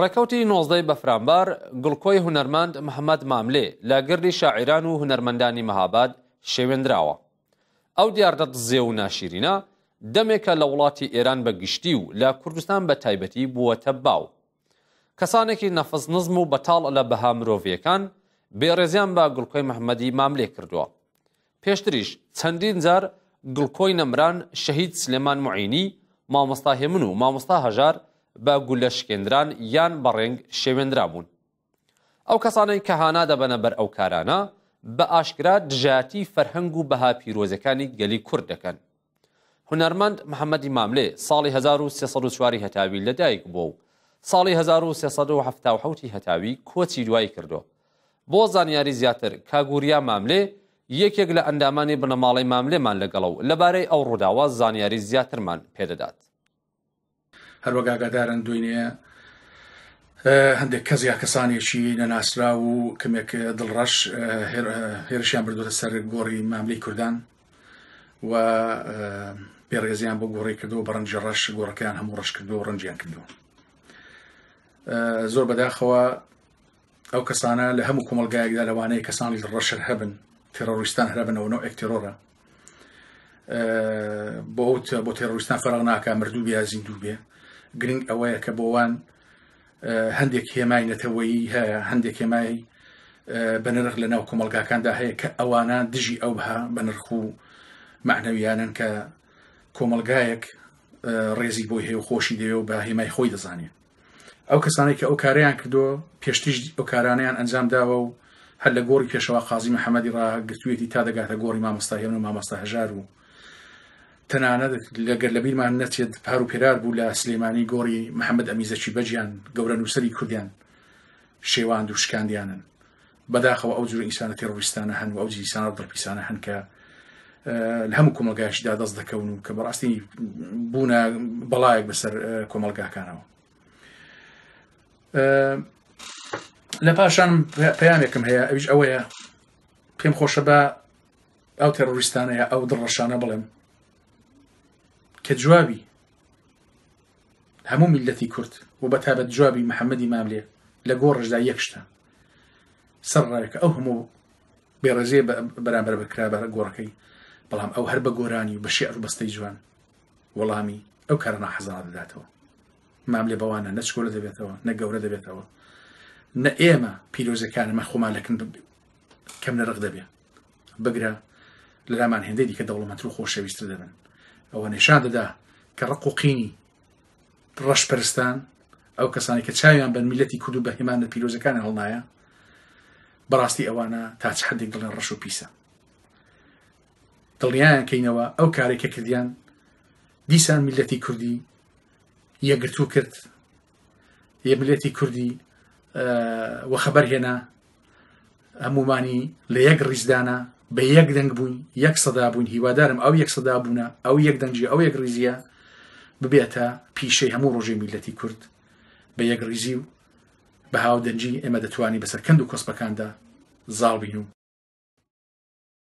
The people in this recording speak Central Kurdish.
ڕێکەوتی نۆزدەی بەفرامبار گڵکۆی هوەرمەند محەممەد ماملێ لە گردی شاعران و هوەرمەندانی مەهاباد شێوێنراوە ئەو دیاردەت زێ و ناشیرینە دەمێکە لە وڵاتی ئێران بەگشتی و لە کوردستان بە تایبەتی بووەتە باو کەسانێکی نەفز نزم و بەتاڵ لە بەها مرۆڤیەکان بێڕێزیان بە گڵکۆی محەممەدی ماملێ کردووە پێشتریش چەندین جار گڵکۆی نەمران شەهید سلێمان معینی مامۆستا هێمن و مامۆستا هەژار بە گولەشکێنران یان بەڕێنگ شێوێنرا بوون. ئەو کەسانەی کە هانا دەبەنە بەر ئەو کارانە بە ئاشکرا دژاتی فەرهەنگ و بەها پیرۆزەکانی گەلی کورد دەکەن. هونەرمەند محەممەدی ماملێ ساڵی 1940 هەتاوی لەدایک بوو و ساڵی 1970 هەتاوی کۆچی دوایی کردو. بۆ زانیاری زیاتر کاگوریا ماملێ یەکێک لە ئەندامانی بنەماڵی ماملێمان لەگەڵە و لەبارەی ئەو ڕووداوا زانیاری زیاترمان پێدەدات. هەروەگاگادارن دوینێ هەندێک کەس یا کەسانێکی نەناسرا و کمێک دڵڕەش هێرشیان بردوتە سەر گۆڕی ماملی کوردان و پێڕێزیان بۆ گۆڕی کردو بە ڕەنجە ڕەش گۆڕەکەیان هەموو ڕش کردو و ڕەنجیان کردو زۆر بەداخەوە ئەو کەسانە لە هەموو کۆمەلگایەکدا لەوانەیە کەسانی ڕەشر هەبن تێڕۆریستان هەبنەوە نەوە ئەکتێرۆرە بۆ بۆ تێڕۆریستان فەرق ناکە مردوو بیا زیندوو بێ گرنگ ئەوەیە کە بۆوان هەندێک هێمای نەتەوەیی هەیە هەندێک هێمای بە نرخ لە ناو کۆمەلگاکاندا هەیە کە ئەوانە دژی ئەوها بە نرخ و معنەویانن کە کۆمەلگایەک ڕێزی بۆی هەیە و خۆشی دەوێ و بە هێمای خۆی دەزانێت ئەو کەسانی کە ئەو کاریان کردو پێشتیش ئەو کارانیان ئەنجام داوە و هەر لە گۆری پێشەوە قازی محەممەدی ڕاگرتوێتی تا دەگاتە گۆری مامۆستا هێن و مامۆستا هەژار و تەنانەت لەگەر لەبییرمان نەچێت پار و پێرار بوو لە سلێمانی گۆڕی محەممەد ئەمیزەکی بەجیان گەورە نووسری کوردیان شێوان دوشکاندیانن بەداخەوە ئەو جوور ئینسانە تێڕویستانە هەن و ئەو جیسانە دڵپیسانە هەن کە لە هەموو کۆمەلگاشیدا دەست دەکەون و کە بەڕاستی بوونە بەڵایەک بەسەر کۆمەلگاکانەوە لە پاشان پەیامێکم هەیە ئەویش ئەوەیە پێم خۆشە بە ئەو تێڕویستانەیە ئەو دڕەشانە بڵێم کە جوابی هەموو میلەتی کورت و بە تابەت جوابی محەممەدی ماملێ لە گۆ ڕژدا یەکشتە سەرڕایەکە ئەو هەموو بێڕێزێ بەرامبەر بەکرابەر گۆڕەکەی بەڵام ئەو هەر بە گۆرانی و بە شێعر بەستەی جوان وەڵامی ئەو کارەنا حەزان دەداتەوە ماملێ بەوانە نەچکۆلە دەبێتەوە نەگەورە دەبێتەوە نە ئێمە پیرۆزەکانمە خۆمان لەکن کەم لە ڕق دەبێ بگرە لەلامان هێندەی دیکە دەوڵەمەند و خۆشەویستتر دەبن ئەوە نیشان دەدا کە ڕق و قینی ڕەشپەرستان ئەو کەسانی کە چاویان بەن میلەتی کورد و بەهێمانە پیرۆزەکان هەڵنایە بەڕاستی ئەوانە تا چ حدێک دڵێن ڕەش و پیسە دڵیان کەینەوە ئەو کارێکە کردیان دیسان میلەتی کوردی یەگرتو کرد یەملێتی کوردی وە خەبەر هێنا هەمومانی لە یەک ڕیزدانە بە یەک دەنگ بووین یەک سەدا بووین هیوادارم ئەو یەک سەدا بوونە ئەو یەک دەنجی ئەو یەک ریزیە ببێتە پیشەی هەموو ڕۆژی میلەتی کورد بە یەک ریزی و بە هاودەنجی ئێمە دەتوانانی بەسەر کەند و کۆسپەکاندا زاڵبین و